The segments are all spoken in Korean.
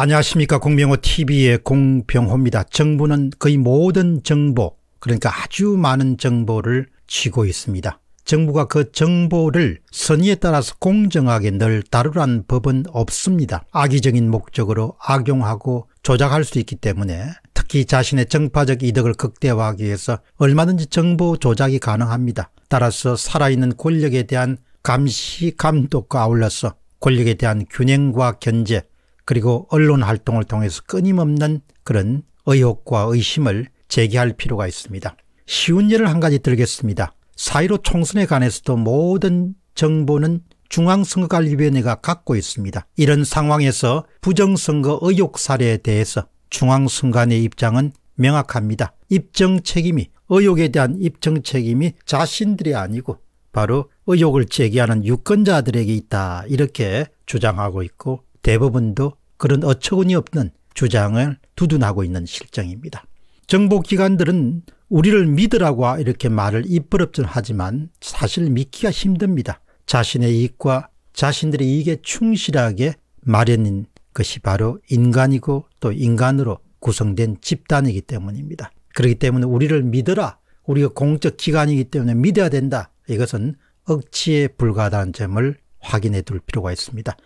안녕하십니까 공병호 TV의 공병호입니다. 정부는 거의 모든 정보 그러니까 아주 많은 정보를 쥐고 있습니다. 정부가 그 정보를 선의에 따라서 공정하게 늘 다루란 법은 없습니다. 악의적인 목적으로 악용하고 조작할 수 있기 때문에 특히 자신의 정파적 이득을 극대화하기 위해서 얼마든지 정보 조작이 가능합니다. 따라서 살아있는 권력에 대한 감시 감독과 아울러서 권력에 대한 균형과 견제 그리고 언론 활동을 통해서 끊임없는 그런 의혹과 의심을 제기할 필요가 있습니다. 쉬운 예를 한 가지 들겠습니다. 사1로 총선에 관해서도 모든 정보는 중앙선거관리위원회가 갖고 있습니다. 이런 상황에서 부정선거 의혹 사례에 대해서 중앙선관의 입장은 명확합니다. 입증 책임이 의혹에 대한 입증 책임이 자신들이 아니고 바로 의혹을 제기하는 유권자들에게 있다 이렇게 주장하고 있고 대부분도 그런 어처구니없는 주장을 두둔하고 있는 실정입니다. 정보기관들은 우리를 믿으라고 이렇게 말을 입버릇전하지만 사실 믿기가 힘듭니다. 자신의 이익과 자신들의 이익에 충실하게 마련인 것이 바로 인간이고 또 인간으로 구성된 집단이기 때문입니다. 그렇기 때문에 우리를 믿어라. 우리가 공적 기관이기 때문에 믿어야 된다. 이것은 억지에 불과하다는 점을 확인해 둘 필요가 있습니다.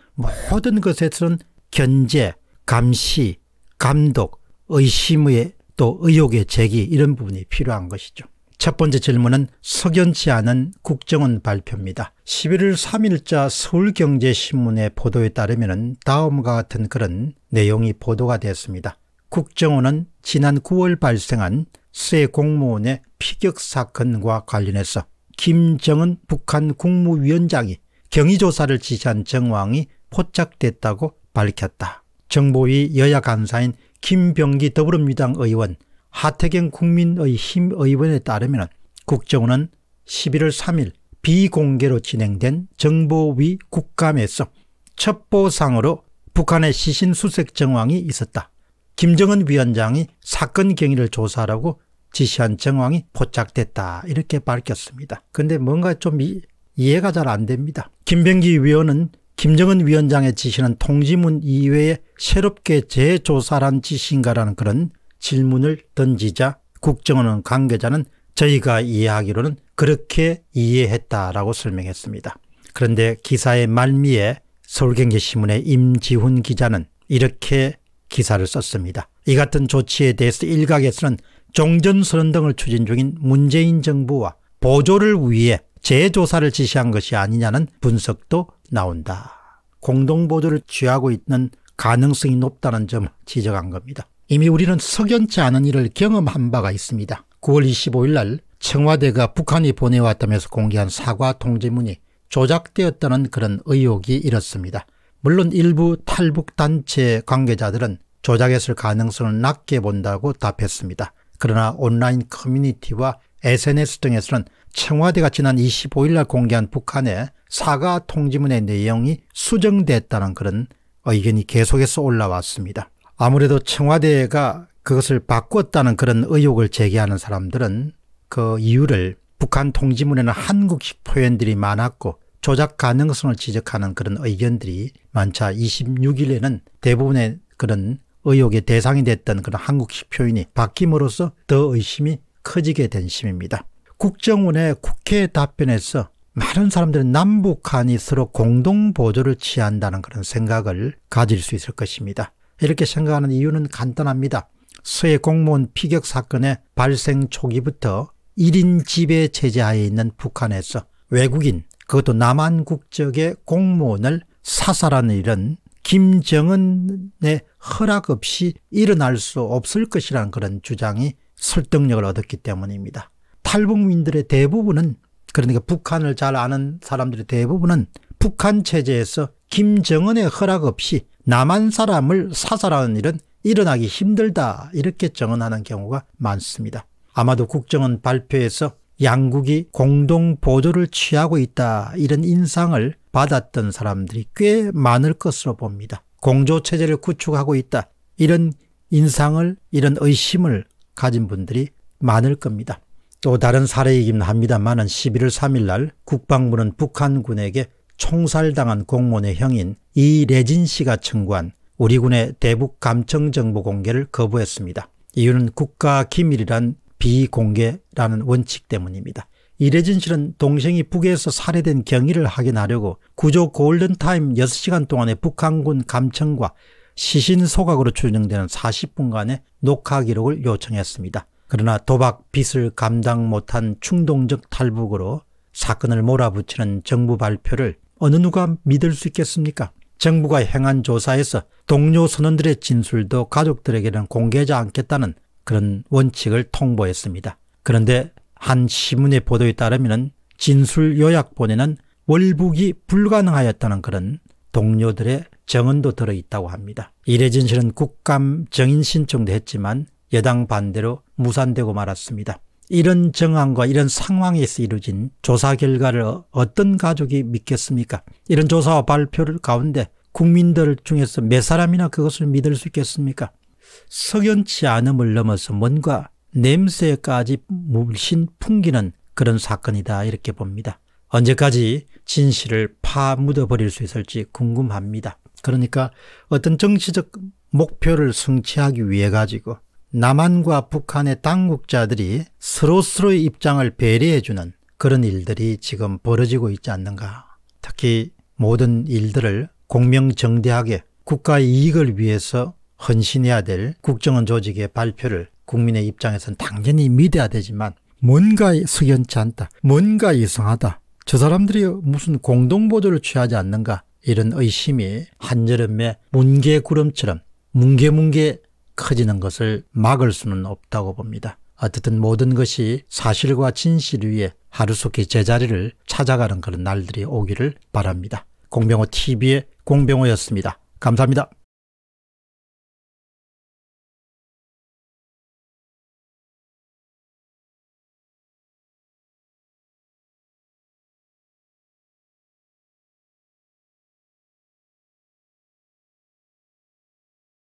모든 것에서는 견제, 감시, 감독, 의심의 또 의혹의 제기 이런 부분이 필요한 것이죠. 첫 번째 질문은 석연치 않은 국정원 발표입니다. 11월 3일자 서울경제신문의 보도에 따르면 다음과 같은 그런 내용이 보도가 되었습니다. 국정원은 지난 9월 발생한 새 공무원의 피격 사건과 관련해서 김정은 북한 국무위원장이 경위조사를 지시한 정황이 포착됐다고 밝혔다. 정보위 여야 간사인 김병기 더불어민주당 의원, 하태경 국민의힘 의원에 따르면 국정원은 11월 3일 비공개로 진행된 정보위 국감에서 첩보상으로 북한의 시신 수색 정황이 있었다. 김정은 위원장이 사건 경위를 조사하라고 지시한 정황이 포착됐다 이렇게 밝혔습니다. 근데 뭔가 좀 이, 해가 잘 안 됩니다. 김병기 위원은 김정은 위원장의 지시는 통지문 이외에 새롭게 재조사란 지시인가라는 그런 질문을 던지자 국정원 관계자는 저희가 이해하기로는 그렇게 이해했다라고 설명했습니다. 그런데 기사의 말미에 서울경제신문의 임지훈 기자는 이렇게 기사를 썼습니다. 이 같은 조치에 대해서 일각에서는 종전선언 등을 추진 중인 문재인 정부와 보조를 위해 재조사를 지시한 것이 아니냐는 분석도 나온다. 공동보도를 취하고 있는 가능성이 높다는 점 지적한 겁니다. 이미 우리는 석연치 않은 일을 경험한 바가 있습니다. 9월 25일 날 청와대가 북한이 보내왔다면서 공개한 사과 통지문이 조작되었다는 그런 의혹이 일었습니다. 물론 일부 탈북단체 관계자들은 조작했을 가능성을 낮게 본다고 답했습니다. 그러나 온라인 커뮤니티와 SNS 등에서는 청와대가 지난 25일 날 공개한 북한의 사과 통지문의 내용이 수정됐다는 그런 의견이 계속해서 올라왔습니다. 아무래도 청와대가 그것을 바꿨다는 그런 의혹을 제기하는 사람들은 그 이유를 북한 통지문에는 한국식 표현들이 많았고 조작 가능성을 지적하는 그런 의견들이 많자 26일에는 대부분의 그런 의혹의 대상이 됐던 그런 한국식 표현이 바뀜으로써 더 의심이 커지게 된 심입니다. 국정원의 국회 답변에서 많은 사람들은 남북한이 서로 공동 보조를 취한다는 그런 생각을 가질 수 있을 것입니다. 이렇게 생각하는 이유는 간단합니다. 서해 공무원 피격 사건의 발생 초기부터 1인 지배 체제하에 있는 북한에서 외국인 그것도 남한 국적의 공무원을 사살하는 일은 김정은의 허락 없이 일어날 수 없을 것이라는 그런 주장이 설득력을 얻었기 때문입니다. 탈북민들의 대부분은 그러니까 북한을 잘 아는 사람들의 대부분은 북한 체제에서 김정은의 허락 없이 남한 사람을 사살하는 일은 일어나기 힘들다 이렇게 정언하는 경우가 많습니다. 아마도 국정원 발표에서 양국이 공동 보조를 취하고 있다 이런 인상을 받았던 사람들이 꽤 많을 것으로 봅니다. 공조체제를 구축하고 있다 이런 인상을 이런 의심을 가진 분들이 많을 겁니다. 또 다른 사례이긴 합니다만은 11월 3일 날 국방부는 북한군에게 총살당한 공무원의 형인 이레진 씨가 청구한 우리 군의 대북 감청 정보 공개를 거부했습니다. 이유는 국가 기밀이란 비공개라는 원칙 때문입니다. 이레진 씨는 동생이 북에서 살해된 경위를 확인하려고 구조 골든타임 6시간 동안의 북한군 감청과 시신 소각으로 추정되는 40분간의 녹화 기록을 요청했습니다. 그러나 도박 빚을 감당 못한 충동적 탈북으로 사건을 몰아붙이는 정부 발표를 어느 누가 믿을 수 있겠습니까? 정부가 행한 조사에서 동료 선원들의 진술도 가족들에게는 공개하지 않겠다는 그런 원칙을 통보했습니다. 그런데 한 신문의 보도에 따르면 진술 요약본에는 월북이 불가능하였다는 그런 동료들의 정언도 들어있다고 합니다. 이래진 씨는 국감 정인 신청도 했지만 여당 반대로 무산되고 말았습니다. 이런 정황과 이런 상황에서 이루어진 조사 결과를 어떤 가족이 믿겠습니까? 이런 조사와 발표를 가운데 국민들 중에서 몇 사람이나 그것을 믿을 수 있겠습니까? 석연치 않음을 넘어서 뭔가 냄새까지 물씬 풍기는 그런 사건이다 이렇게 봅니다. 언제까지 진실을 파묻어버릴 수 있을지 궁금합니다. 그러니까 어떤 정치적 목표를 성취하기 위해 가지고 남한과 북한의 당국자들이 서로 서로의 입장을 배려해주는 그런 일들이 지금 벌어지고 있지 않는가. 특히 모든 일들을 공명정대하게 국가의 이익을 위해서 헌신해야 될 국정원 조직의 발표를 국민의 입장에서는 당연히 믿어야 되지만 뭔가 석연치 않다. 뭔가 이상하다. 저 사람들이 무슨 공동보조를 취하지 않는가 이런 의심이 한여름에 문개구름처럼 뭉게뭉게 커지는 것을 막을 수는 없다고 봅니다. 어쨌든 모든 것이 사실과 진실 위에 하루속히 제자리를 찾아가는 그런 날들이 오기를 바랍니다. 공병호 TV의 공병호였습니다. 감사합니다.